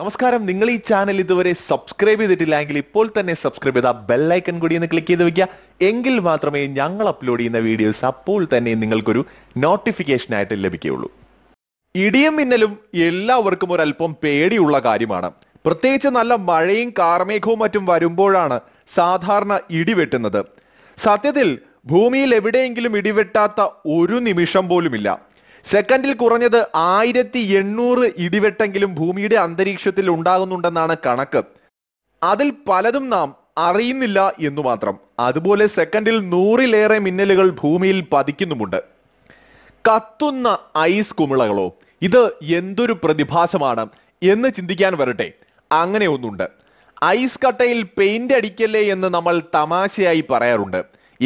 നമസ്കാരം നിങ്ങൾ ഈ ചാനൽ ഇതുവരെ സബ്സ്ക്രൈബ് ചെയ്തിട്ടില്ല എങ്കിൽ ഇപ്പോൾ തന്നെ സബ്സ്ക്രൈബ് ചെയ്ത ബെല്ലൈക്കൺ കൂടി ഒന്ന് ക്ലിക്ക് ചെയ്ത് വെക്കുക എങ്കിൽ മാത്രമേ ഞങ്ങൾ അപ്ലോഡ് ചെയ്യുന്ന വീഡിയോസ് അപ്പോൾ തന്നെ നിങ്ങൾക്കൊരു നോട്ടിഫിക്കേഷൻ ആയിട്ട് ലഭിക്കുകയുള്ളൂ ഇടിയും മിന്നലും എല്ലാവർക്കും ഒരല്പം പേടിയുള്ള കാര്യമാണ് പ്രത്യേകിച്ച് നല്ല മഴയും കാർമേഘവും മറ്റും വരുമ്പോഴാണ് സാധാരണ ഇടിവെട്ടുന്നത് സത്യത്തിൽ ഭൂമിയിൽ എവിടെയെങ്കിലും ഇടിവെട്ടാത്ത ഒരു നിമിഷം പോലുമില്ല സെക്കൻഡിൽ കുറഞ്ഞത് ആയിരത്തി എണ്ണൂറ് ഇടിവെട്ടെങ്കിലും ഭൂമിയുടെ അന്തരീക്ഷത്തിൽ ഉണ്ടാകുന്നുണ്ടെന്നാണ് കണക്ക് അതിൽ പലതും നാം അറിയുന്നില്ല എന്നു മാത്രം അതുപോലെ സെക്കൻഡിൽ നൂറിലേറെ മിന്നലുകൾ ഭൂമിയിൽ പതിക്കുന്നുമുണ്ട് കത്തുന്ന ഐസ് കുമിളകളോ ഇത് എന്തൊരു പ്രതിഭാസമാണ് എന്ന് ചിന്തിക്കാൻ വരട്ടെ അങ്ങനെ ഒന്നുണ്ട് ഐസ് കട്ടയിൽ പെയിന്റ് അടിക്കല്ലേ എന്ന് നമ്മൾ തമാശയായി പറയാറുണ്ട്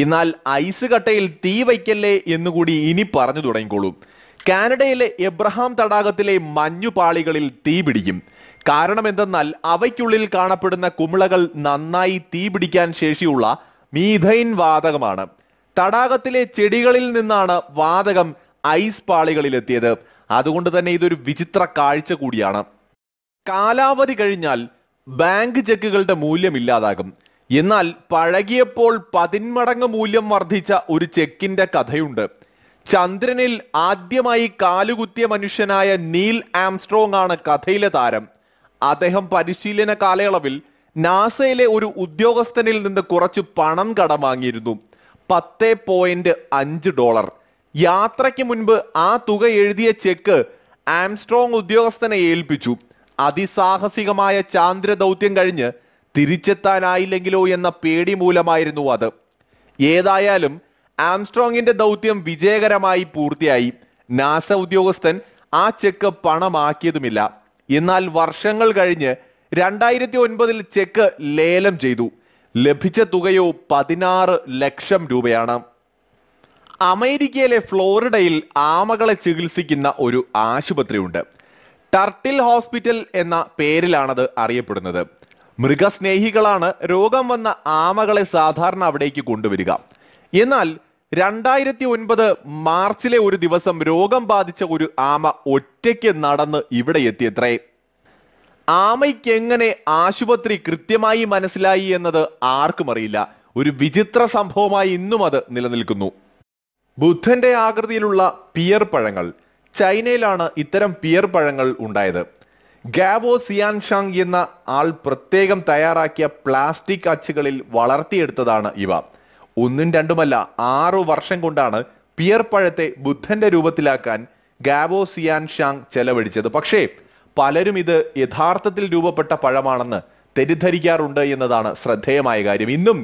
എന്നാൽ ഐസ് കട്ടയിൽ തീ വയ്ക്കല്ലേ എന്നുകൂടി ഇനി പറഞ്ഞു തുടങ്ങിക്കോളൂ കാനഡയിലെ എബ്രഹാം തടാകത്തിലെ മഞ്ഞുപാളികളിൽ തീപിടിക്കും കാരണം എന്തെന്നാൽ അവയ്ക്കുള്ളിൽ കാണപ്പെടുന്ന കുമിളകൾ നന്നായി തീപിടിക്കാൻ ശേഷിയുള്ള മീഥൈൻ വാതകമാണ് തടാകത്തിലെ ചെടികളിൽ നിന്നാണ് വാതകം ഐസ് പാളികളിലെത്തിയത് അതുകൊണ്ട് തന്നെ ഇതൊരു വിചിത്ര കാഴ്ച കൂടിയാണ് കാലാവധി കഴിഞ്ഞാൽ ബാങ്ക് ചെക്കുകളുടെ മൂല്യം ഇല്ലാതാകും എന്നാൽ പഴകിയപ്പോൾ പതിന്മടങ്ങ് മൂല്യം വർദ്ധിച്ച ഒരു ചെക്കിന്റെ കഥയുണ്ട് ചന്ദ്രനിൽ ആദ്യമായി കാലുകുത്തിയ മനുഷ്യനായ നീൽ ആംസ്ട്രോങ് ആണ് കഥയിലെ താരം അദ്ദേഹം പരിശീലന കാലയളവിൽ നാസയിലെ ഒരു ഉദ്യോഗസ്ഥനിൽ നിന്ന് കുറച്ച് പണം കടം വാങ്ങിയിരുന്നു പത്ത് പോയിന്റ് അഞ്ച് ഡോളർ യാത്രയ്ക്ക് മുൻപ് ആ തുക എഴുതിയ ചെക്ക് ആംസ്ട്രോങ് ഉദ്യോഗസ്ഥനെ ഏൽപ്പിച്ചു അതിസാഹസികമായ ചാന്ദ്ര ദൗത്യം കഴിഞ്ഞ് തിരിച്ചെത്താനായില്ലെങ്കിലോ എന്ന പേടി മൂലമായിരുന്നു അത് ഏതായാലും ആംസ്ട്രോങ്ങിന്റെ ദൗത്യം വിജയകരമായി പൂർത്തിയായി നാസ ഉദ്യോഗസ്ഥൻ ആ ചെക്ക് പണമാക്കിയതുമില്ല എന്നാൽ വർഷങ്ങൾ കഴിഞ്ഞ് രണ്ടായിരത്തി ഒൻപതിൽ ചെക്ക് ലേലം ചെയ്തു ലഭിച്ച തുകയോ പതിനാറ് ലക്ഷം രൂപയാണ് അമേരിക്കയിലെ ഫ്ലോറിഡയിൽ ആമകളെ ചികിത്സിക്കുന്ന ഒരു ആശുപത്രിയുണ്ട് ടർട്ടിൽ ഹോസ്പിറ്റൽ എന്ന പേരിലാണത് അറിയപ്പെടുന്നത് മൃഗസ്നേഹികളാണ് രോഗം വന്ന ആമകളെ സാധാരണ അവിടേക്ക് കൊണ്ടുവരിക എന്നാൽ രണ്ടായിരത്തി ഒൻപത് മാർച്ചിലെ ഒരു ദിവസം രോഗം ബാധിച്ച ഒരു ആമ ഒറ്റയ്ക്ക് നടന്ന് ഇവിടെ എത്തിയത്രേ ആമയ്ക്ക് എങ്ങനെ ആശുപത്രി കൃത്യമായി മനസ്സിലായി എന്നത് ആർക്കും അറിയില്ല ഒരു വിചിത്ര സംഭവമായി ഇന്നും അത് നിലനിൽക്കുന്നു ബുദ്ധന്റെ ആകൃതിയിലുള്ള പിയർ പഴങ്ങൾ ചൈനയിലാണ് ഇത്തരം പിയർ പഴങ്ങൾ ഉണ്ടായത് ഗാവോ സിയാൻഷാങ് എന്ന ആൾ പ്രത്യേകം തയ്യാറാക്കിയ പ്ലാസ്റ്റിക് അച്ചുകളിൽ വളർത്തിയെടുത്തതാണ് ഇവ ഒന്നും രണ്ടുമല്ല ആറു വർഷം കൊണ്ടാണ് പിയർ പഴത്തെ ബുദ്ധന്റെ രൂപത്തിലാക്കാൻ ഗാവോ സിയാൻ ഷാങ് ചെലവഴിച്ചത് പക്ഷേ പലരും ഇത് യഥാർത്ഥത്തിൽ രൂപപ്പെട്ട പഴമാണെന്ന് തെറ്റിദ്ധരിക്കാറുണ്ട് എന്നതാണ് ശ്രദ്ധേയമായ കാര്യം ഇന്നും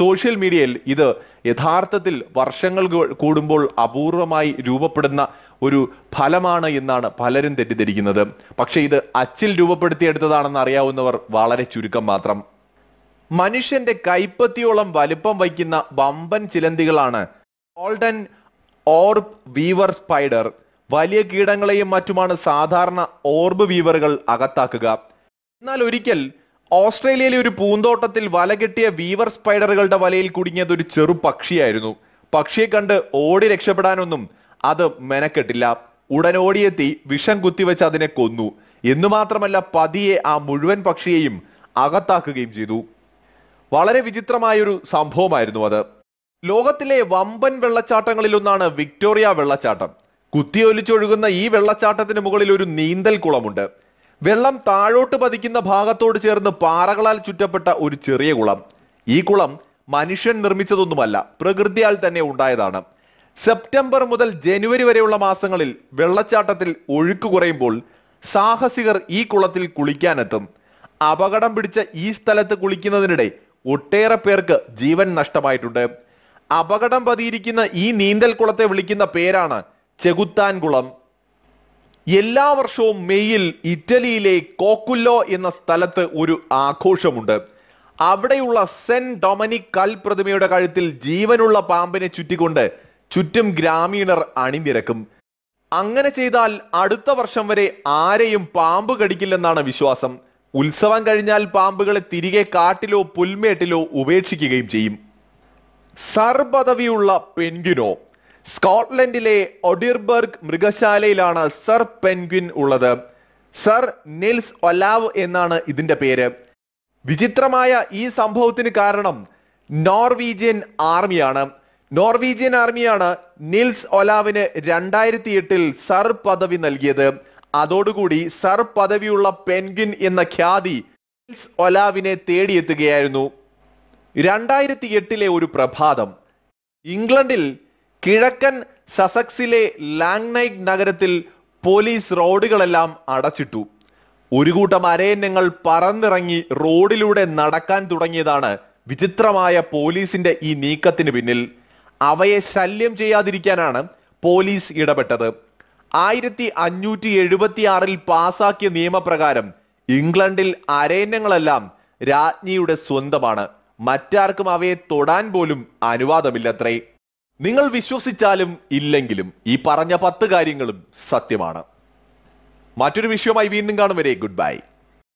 സോഷ്യൽ മീഡിയയിൽ ഇത് യഥാർത്ഥത്തിൽ വർഷങ്ങൾ കൂടുമ്പോൾ അപൂർവമായി രൂപപ്പെടുന്ന ഒരു ഫലമാണ് എന്നാണ് പലരും തെറ്റിദ്ധരിക്കുന്നത് പക്ഷേ ഇത് അച്ചിൽ രൂപപ്പെടുത്തിയെടുത്തതാണെന്ന് അറിയാവുന്നവർ വളരെ ചുരുക്കം മാത്രം മനുഷ്യന്റെ കൈപ്പത്തിയോളം വലുപ്പം വയ്ക്കുന്ന വമ്പൻ ചിലന്തികളാണ് ഗോൾഡൻ ഓർബ് വീവർ സ്പൈഡർ വലിയ കീടങ്ങളെയും മറ്റുമാണ് സാധാരണ ഓർബ് വീവറുകൾ അകത്താക്കുക എന്നാൽ ഒരിക്കൽ ഓസ്ട്രേലിയയിലെ ഒരു പൂന്തോട്ടത്തിൽ വല കെട്ടിയ വീവർ സ്പൈഡറുകളുടെ വലയിൽ കുടുങ്ങിയത് ഒരു ചെറു പക്ഷിയായിരുന്നു പക്ഷിയെ കണ്ട് ഓടി രക്ഷപ്പെടാനൊന്നും അത് മെനക്കെട്ടില്ല ഉടൻ ഓടിയെത്തി വിഷം കുത്തിവെച്ച് അതിനെ കൊന്നു എന്നു മാത്രമല്ല പതിയെ ആ മുഴുവൻ പക്ഷിയെയും അകത്താക്കുകയും ചെയ്തു വളരെ വിചിത്രമായൊരു സംഭവമായിരുന്നു അത് ലോകത്തിലെ വമ്പൻ വെള്ളച്ചാട്ടങ്ങളിലൊന്നാണ് വിക്ടോറിയ വെള്ളച്ചാട്ടം കുത്തിയൊലിച്ചൊഴുകുന്ന ഈ വെള്ളച്ചാട്ടത്തിന് മുകളിൽ ഒരു നീന്തൽ കുളമുണ്ട് വെള്ളം താഴോട്ട് പതിക്കുന്ന ഭാഗത്തോട് ചേർന്ന് പാറകളാൽ ചുറ്റപ്പെട്ട ഒരു ചെറിയ കുളം ഈ കുളം മനുഷ്യൻ നിർമ്മിച്ചതൊന്നുമല്ല പ്രകൃതിയാൽ തന്നെ ഉണ്ടായതാണ് സെപ്റ്റംബർ മുതൽ ജനുവരി വരെയുള്ള മാസങ്ങളിൽ വെള്ളച്ചാട്ടത്തിൽ ഒഴുക്ക് കുറയുമ്പോൾ സാഹസികർ ഈ കുളത്തിൽ കുളിക്കാനെത്തും അപകടം പിടിച്ച ഈ സ്ഥലത്ത് കുളിക്കുന്നതിനിടെ ഒട്ടേറെ പേർക്ക് ജീവൻ നഷ്ടമായിട്ടുണ്ട് അപകടം പതിയിരിക്കുന്ന ഈ നീന്തൽ കുളത്തെ വിളിക്കുന്ന പേരാണ് ചെകുത്താൻ കുളം എല്ലാ വർഷവും മെയ്യിൽ ഇറ്റലിയിലെ കോക്കുല്ലോ എന്ന സ്ഥലത്ത് ഒരു ആഘോഷമുണ്ട് അവിടെയുള്ള സെന്റ് ഡൊമനിക് കൽപ്രതിമയുടെ കഴുത്തിൽ ജീവനുള്ള പാമ്പിനെ ചുറ്റിക്കൊണ്ട് ചുറ്റും ഗ്രാമീണർ അണിനിരക്കും അങ്ങനെ ചെയ്താൽ അടുത്ത വർഷം വരെ ആരെയും പാമ്പ് കടിക്കില്ലെന്നാണ് വിശ്വാസം ഉത്സവം കഴിഞ്ഞാൽ പാമ്പുകളെ തിരികെ കാട്ടിലോ പുൽമേട്ടിലോ ഉപേക്ഷിക്കുകയും ചെയ്യും സർപദവിയുള്ള പെൻഗ്വിനോ സ്കോട്ട്ലൻഡിലെ ഒഡിർബർഗ് മൃഗശാലയിലാണ് സർ പെൻഗ്വിൻ ഉള്ളത് സർ നിൽസ് ഒലാവ് എന്നാണ് ഇതിന്റെ പേര് വിചിത്രമായ ഈ സംഭവത്തിന് കാരണം നോർവീജിയൻ ആർമിയാണ് നോർവീജിയൻ ആർമിയാണ് നിൽസ് ഒലാവിന് രണ്ടായിരത്തി എട്ടിൽ സർ പദവി നൽകിയത് അതോടുകൂടി സർ പദവിയുള്ള പെൻഗിൻ എന്ന ഖ്യാതി ഒലാവിനെ തേടിയെത്തുകയായിരുന്നു രണ്ടായിരത്തി എട്ടിലെ ഒരു പ്രഭാതം ഇംഗ്ലണ്ടിൽ കിഴക്കൻ സസക്സിലെ ലാങ്നൈക് നഗരത്തിൽ പോലീസ് റോഡുകളെല്ലാം അടച്ചിട്ടു ഒരു കൂട്ടം അരയന്നങ്ങൾ പറന്നിറങ്ങി റോഡിലൂടെ നടക്കാൻ തുടങ്ങിയതാണ് വിചിത്രമായ പോലീസിന്റെ ഈ നീക്കത്തിന് പിന്നിൽ അവയെ ശല്യം ചെയ്യാതിരിക്കാനാണ് പോലീസ് ഇടപെട്ടത് ആയിരത്തി അഞ്ഞൂറ്റി ആറിൽ പാസാക്കിയ നിയമപ്രകാരം ഇംഗ്ലണ്ടിൽ അരയന്യങ്ങളെല്ലാം രാജ്ഞിയുടെ സ്വന്തമാണ് മറ്റാർക്കും അവയെ തൊടാൻ പോലും അനുവാദമില്ലത്രേ നിങ്ങൾ വിശ്വസിച്ചാലും ഇല്ലെങ്കിലും ഈ പറഞ്ഞ പത്ത് കാര്യങ്ങളും സത്യമാണ് മറ്റൊരു വിഷയവുമായി വീണ്ടും കാണും വരെ ഗുഡ് ബൈ